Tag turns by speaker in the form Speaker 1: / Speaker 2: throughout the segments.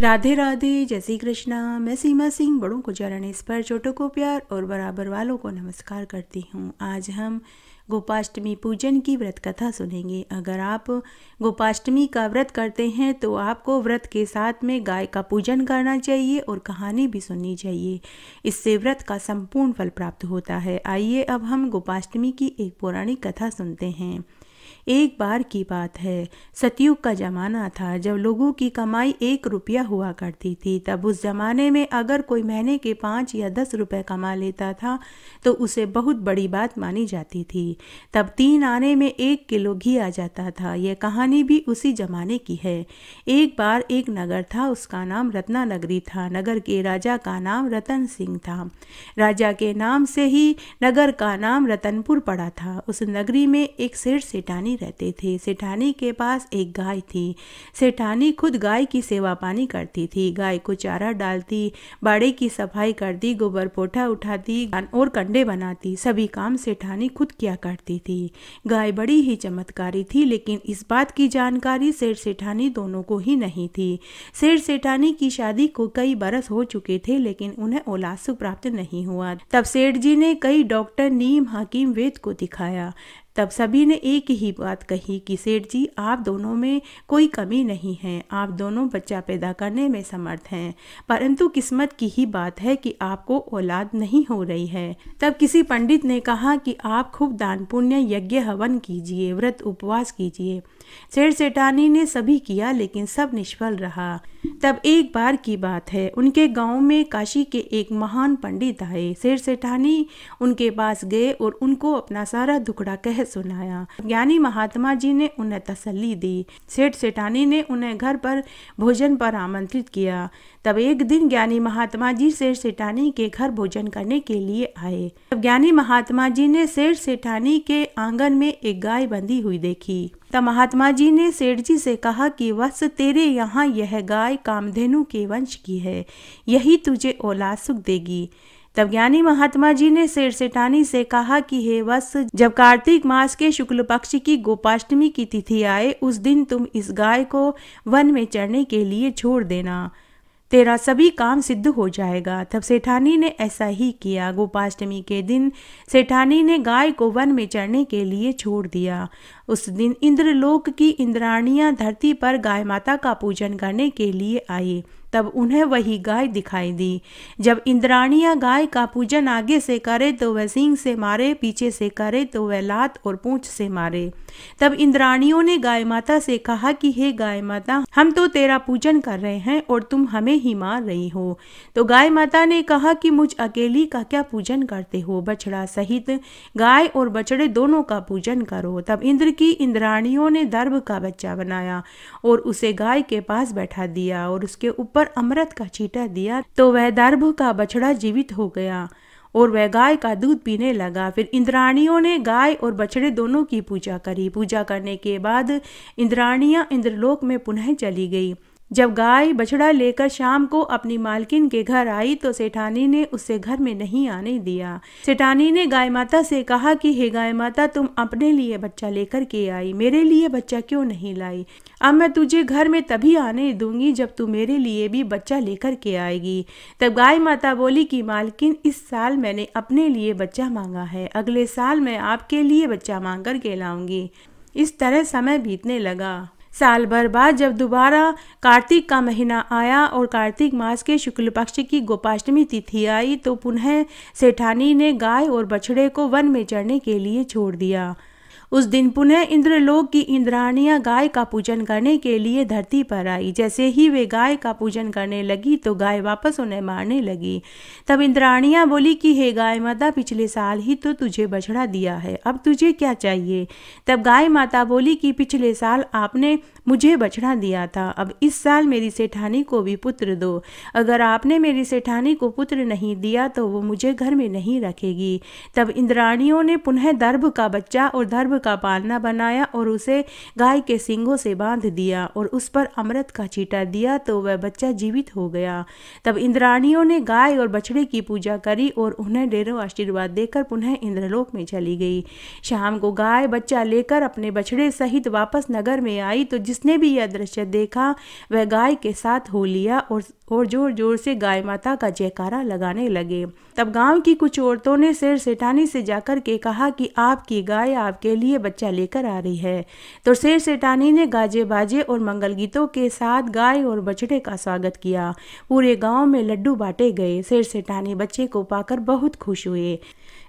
Speaker 1: राधे राधे जय श्री कृष्णा मैं सीमा सिंह बड़ों को इस पर छोटों को प्यार और बराबर वालों को नमस्कार करती हूँ आज हम गोपाष्टमी पूजन की व्रत कथा सुनेंगे अगर आप गोपाष्टमी का व्रत करते हैं तो आपको व्रत के साथ में गाय का पूजन करना चाहिए और कहानी भी सुननी चाहिए इससे व्रत का संपूर्ण फल प्राप्त होता है आइए अब हम गोपाष्टमी की एक पौराणिक कथा सुनते हैं एक बार की बात है सतयुग का ज़माना था जब लोगों की कमाई एक रुपया हुआ करती थी तब उस ज़माने में अगर कोई महीने के पाँच या दस रुपये कमा लेता था तो उसे बहुत बड़ी बात मानी जाती थी तब तीन आने में एक किलो घी आ जाता था यह कहानी भी उसी ज़माने की है एक बार एक नगर था उसका नाम रत्ना नगरी था नगर के राजा का नाम रतन सिंह था राजा के नाम से ही नगर का नाम रतनपुर पड़ा था उस नगरी में एक सेठ सेठानी रहते थे सेठानी के पास एक गाय थी सेठानी खुद गाय की सेवा पानी करती थी गाय को चारा डालती बाड़े की सफाई करती गोबर पोठा उठाती और कंडे बनाती सभी काम सेठानी खुद किया करती थी गाय बड़ी ही चमत्कारी थी लेकिन इस बात की जानकारी शेर सेठानी दोनों को ही नहीं थी शेर सेठानी की शादी को कई बरस हो चुके थे लेकिन उन्हें ओलासु प्राप्त नहीं हुआ तब सेठ जी ने कई डॉक्टर नीम हकीम वेद को दिखाया तब सभी ने एक ही बात कही कि सेठ जी आप दोनों में कोई कमी नहीं है आप दोनों बच्चा पैदा करने में समर्थ हैं परंतु किस्मत की ही बात है कि आपको औलाद नहीं हो रही है तब किसी पंडित ने कहा कि आप खूब दान पुण्य यज्ञ हवन कीजिए व्रत उपवास कीजिए सेठ सेठानी ने सभी किया लेकिन सब निष्फल रहा तब एक बार की बात है उनके गांव में काशी के एक महान पंडित आए सेठ सेठानी उनके पास गए और उनको अपना सारा दुखड़ा कह सुनाया ज्ञानी महात्मा जी ने उन्हें तसल्ली दी सेठ सेठानी ने उन्हें घर पर भोजन पर आमंत्रित किया तब एक दिन ज्ञानी महात्मा जी सेठ सेठानी के घर भोजन करने के लिए आए तब ज्ञानी महात्मा जी ने सेठ सेठानी के आंगन में एक गाय बंधी हुई देखी तब महात्मा जी ने सेठ जी से कहा कि वत्स तेरे यहाँ यह गाय कामधेनु के वंश की है यही तुझे औलाद सुख देगी तब ज्ञानी महात्मा जी ने शेर सेठानी से कहा कि हे वत्स जब कार्तिक मास के शुक्ल पक्ष की गोपाष्टमी की तिथि आए उस दिन तुम इस गाय को वन में चढ़ने के लिए छोड़ देना तेरा सभी काम सिद्ध हो जाएगा तब सेठानी ने ऐसा ही किया गोपाष्टमी के दिन सेठानी ने गाय को वन में चढ़ने के लिए छोड़ दिया उस दिन इंद्रलोक की इंद्राणियां धरती पर गाय माता का पूजन करने के लिए आई तब उन्हें वही गाय दिखाई दी जब इंद्राणिया गाय का पूजन आगे से करे तो वह सींग से मारे पीछे से करे तो वह लात और पूंछ से मारे तब इंद्राणियों ने गाय माता से कहा कि हे गाय माता हम तो तेरा पूजन कर रहे हैं और तुम हमें ही मार रही हो तो गाय माता ने कहा कि मुझ अकेली का क्या पूजन करते हो बछड़ा सहित गाय और बछड़े दोनों का पूजन करो तब इंद्र की इंद्राणियों ने दर्भ का बच्चा बनाया और उसे गाय के पास बैठा दिया और उसके ऊपर पर अमृत का छीटा दिया तो वह दर्भ का बछड़ा जीवित हो गया और वह गाय का दूध पीने लगा फिर इंद्राणियों ने गाय और बछड़े दोनों की पूजा करी पूजा करने के बाद इंद्राणियाँ इंद्रलोक में पुनः चली गई जब गाय बछड़ा लेकर शाम को अपनी मालकिन के घर आई तो सेठानी ने उसे घर में नहीं आने दिया सेठानी ने गाय माता से कहा कि हे गाय माता तुम अपने लिए बच्चा लेकर के आई मेरे लिए बच्चा क्यों नहीं लाई अब मैं तुझे घर में तभी आने दूंगी जब तू मेरे लिए भी बच्चा लेकर के आएगी तब गाय माता बोली कि मालकिन इस साल मैंने अपने लिए बच्चा मांगा है अगले साल मैं आपके लिए बच्चा मांग कर के लाऊंगी इस तरह समय बीतने लगा साल भर बाद जब दोबारा कार्तिक का महीना आया और कार्तिक मास के शुक्ल पक्ष की गोपाष्टमी तिथि आई तो पुनः सेठानी ने गाय और बछड़े को वन में चढ़ने के लिए छोड़ दिया उस दिन पुनः इंद्रलोक की इंद्राणिया गाय का पूजन करने के लिए धरती पर आई जैसे ही वे गाय का पूजन करने लगी तो गाय वापस उन्हें मारने लगी तब इंद्राणिया बोली कि हे गाय माता पिछले साल ही तो तुझे बछड़ा दिया है अब तुझे क्या चाहिए तब गाय माता बोली कि पिछले साल आपने मुझे बछड़ा दिया था अब इस साल मेरी सेठानी को भी पुत्र दो अगर आपने मेरी सेठानी को पुत्र नहीं दिया तो वो मुझे घर में नहीं रखेगी तब इंद्राणियों ने पुनः दर्भ का बच्चा और दर्भ गुड़ का पालना बनाया और उसे गाय के सिंगों से बांध दिया और उस पर अमृत का छीटा दिया तो वह बच्चा जीवित हो गया तब इंद्राणियों ने गाय और बछड़े की पूजा करी और उन्हें ढेरों आशीर्वाद देकर पुनः इंद्रलोक में चली गई शाम को गाय बच्चा लेकर अपने बछड़े सहित वापस नगर में आई तो जिसने भी यह दृश्य देखा वह गाय के साथ हो लिया और और जोर जोर से गाय माता का जयकारा लगाने लगे तब गांव की कुछ औरतों ने शेर सेठानी से जाकर के कहा कि आपकी गाय आपके लिए बच्चा लेकर आ रही है तो शेर सेठानी ने गाजे बाजे और मंगल गीतों के साथ गाय और बछड़े का स्वागत किया पूरे गांव में लड्डू बांटे गए शेर सेठानी बच्चे को पाकर बहुत खुश हुए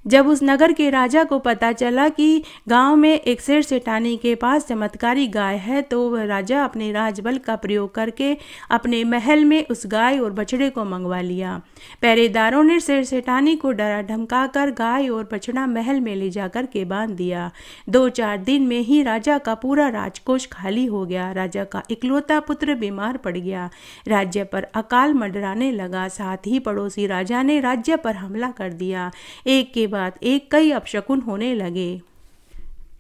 Speaker 1: जब उस नगर के राजा को पता चला कि गांव में एक शेर सेठानी के पास चमत्कारी गाय है तो वह राजा अपने राजबल का प्रयोग करके अपने महल में उस गाय और बछड़े को मंगवा लिया पहरेदारों ने शेर सेठानी को डरा ढमकाकर गाय और बछड़ा महल में ले जाकर के बांध दिया दो चार दिन में ही राजा का पूरा राजकोष खाली हो गया राजा का इकलौता पुत्र बीमार पड़ गया राज्य पर अकाल मंडराने लगा साथ ही पड़ोसी राजा ने राज्य पर हमला कर दिया एक के बाद एक कई अपशकुन होने लगे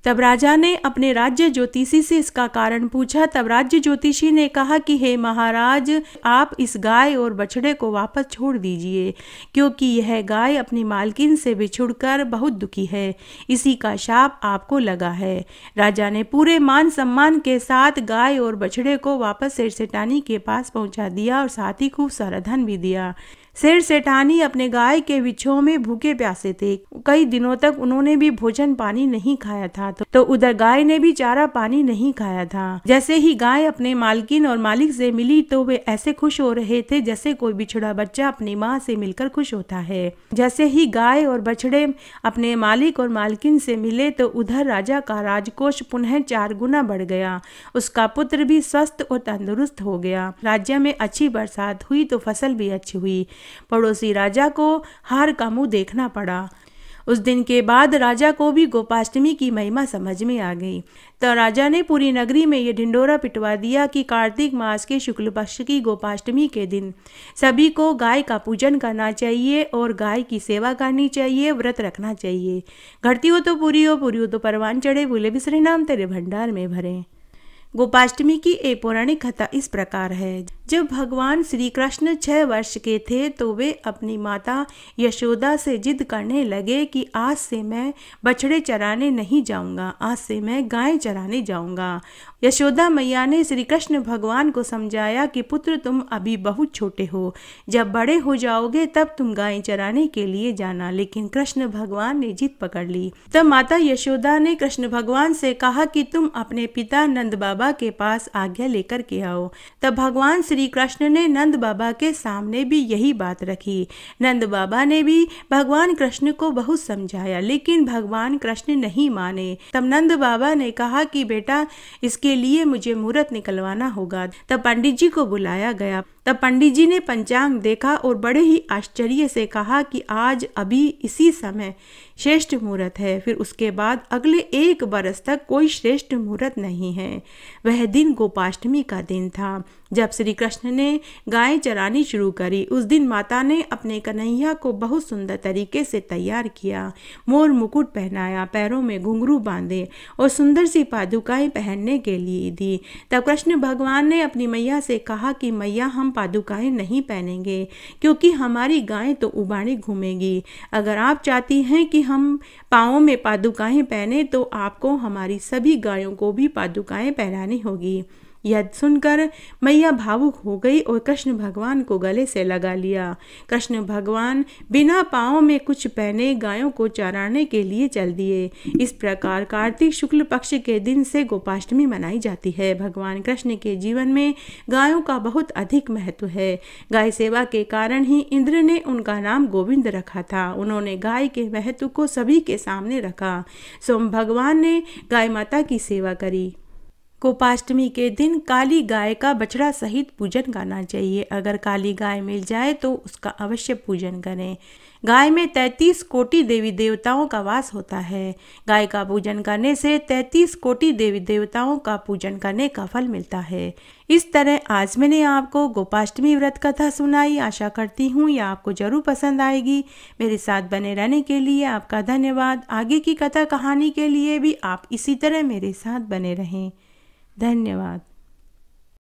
Speaker 1: तब राजा ने अपने राज्य ज्योतिषी से इसका कारण पूछा तब राज्य ज्योतिषी ने कहा कि हे महाराज आप इस गाय और बछड़े को वापस छोड़ दीजिए क्योंकि यह गाय अपनी मालकिन से बिछुड़कर बहुत दुखी है इसी का शाप आपको लगा है राजा ने पूरे मान सम्मान के साथ गाय और बछड़े को वापस सेठसेठानी के पास पहुंचा दिया और साथ ही खूब सारा धन भी दिया शेर सेठानी अपने गाय के बिछो में भूखे प्यासे थे कई दिनों तक उन्होंने भी भोजन पानी नहीं खाया था तो, तो उधर गाय ने भी चारा पानी नहीं खाया था जैसे ही गाय अपने मालकिन और मालिक से मिली तो वे ऐसे खुश हो रहे थे जैसे कोई बिछड़ा बच्चा अपनी माँ से मिलकर खुश होता है जैसे ही गाय और बछड़े अपने मालिक और मालकिन से मिले तो उधर राजा का राजकोष पुनः चार गुना बढ़ गया उसका पुत्र भी स्वस्थ और तंदुरुस्त हो गया राज्य में अच्छी बरसात हुई तो फसल भी अच्छी हुई पड़ोसी राजा को हार का मुंह देखना पड़ा उस दिन के बाद राजा को भी गोपाष्टमी की महिमा समझ में आ गई तो राजा ने पूरी नगरी में यह ढिंडोरा पिटवा दिया कि कार्तिक मास के शुक्ल पक्ष की गोपाष्टमी के दिन सभी को गाय का पूजन करना चाहिए और गाय की सेवा करनी चाहिए व्रत रखना चाहिए घटती हो तो पूरी हो पूरी हो तो परवान चढ़े बोले बिसरे नाम तेरे भंडार में भरे गोपाष्टमी की एक पौराणिक कथा इस प्रकार है जब भगवान श्री कृष्ण छह वर्ष के थे तो वे अपनी माता यशोदा से जिद करने लगे कि आज से मैं बछड़े चराने नहीं जाऊंगा आज से मैं गाय चराने जाऊंगा यशोदा मैया ने श्री कृष्ण भगवान को समझाया कि पुत्र तुम अभी बहुत छोटे हो जब बड़े हो जाओगे तब तुम गाय चराने के लिए जाना लेकिन कृष्ण भगवान ने जिद पकड़ ली तब माता यशोदा ने कृष्ण भगवान से कहा कि तुम अपने पिता नंद बाबा के पास आज्ञा लेकर के आओ तब भगवान श्री श्री कृष्ण ने नंद बाबा के सामने भी यही बात रखी नंद बाबा ने भी भगवान कृष्ण को बहुत समझाया लेकिन भगवान कृष्ण नहीं माने तब नंद बाबा ने कहा कि बेटा इसके लिए मुझे मुहूर्त निकलवाना होगा तब पंडित जी को बुलाया गया तब पंडित जी ने पंचांग देखा और बड़े ही आश्चर्य से कहा कि आज अभी इसी समय श्रेष्ठ मुहूर्त है फिर उसके बाद अगले एक बरस तक कोई श्रेष्ठ मुहूर्त नहीं है वह दिन गोपाष्टमी का दिन था जब श्री कृष्ण ने गाय चरानी शुरू करी उस दिन माता ने अपने कन्हैया को बहुत सुंदर तरीके से तैयार किया मोर मुकुट पहनाया पैरों में घुंघरू बांधे और सुंदर सी पादुकाएं पहनने के लिए दी तब कृष्ण भगवान ने अपनी मैया से कहा कि मैया हम पादुकाएं नहीं पहनेंगे क्योंकि हमारी गाय तो उबाड़ी घूमेंगी अगर आप चाहती हैं कि हम पाओ में पादुकाएं पहने तो आपको हमारी सभी गायों को भी पादुकाएं पहनानी होगी यह सुनकर मैया भावुक हो गई और कृष्ण भगवान को गले से लगा लिया कृष्ण भगवान बिना पाँव में कुछ पहने गायों को चराने के लिए चल दिए इस प्रकार कार्तिक शुक्ल पक्ष के दिन से गोपाष्टमी मनाई जाती है भगवान कृष्ण के जीवन में गायों का बहुत अधिक महत्व है गाय सेवा के कारण ही इंद्र ने उनका नाम गोविंद रखा था उन्होंने गाय के महत्व को सभी के सामने रखा सोम भगवान ने गाय माता की सेवा करी गोपाष्टमी के दिन काली गाय का बछड़ा सहित पूजन करना चाहिए अगर काली गाय मिल जाए तो उसका अवश्य पूजन करें गाय में तैतीस कोटि देवी देवताओं का वास होता है गाय का पूजन करने से तैंतीस कोटि देवी देवताओं का पूजन करने का फल मिलता है इस तरह आज मैंने आपको गोपाष्टमी व्रत कथा सुनाई आशा करती हूँ यह आपको जरूर पसंद आएगी मेरे साथ बने रहने के लिए आपका धन्यवाद आगे की कथा कहानी के लिए भी आप इसी तरह मेरे साथ बने रहें धन्यवाद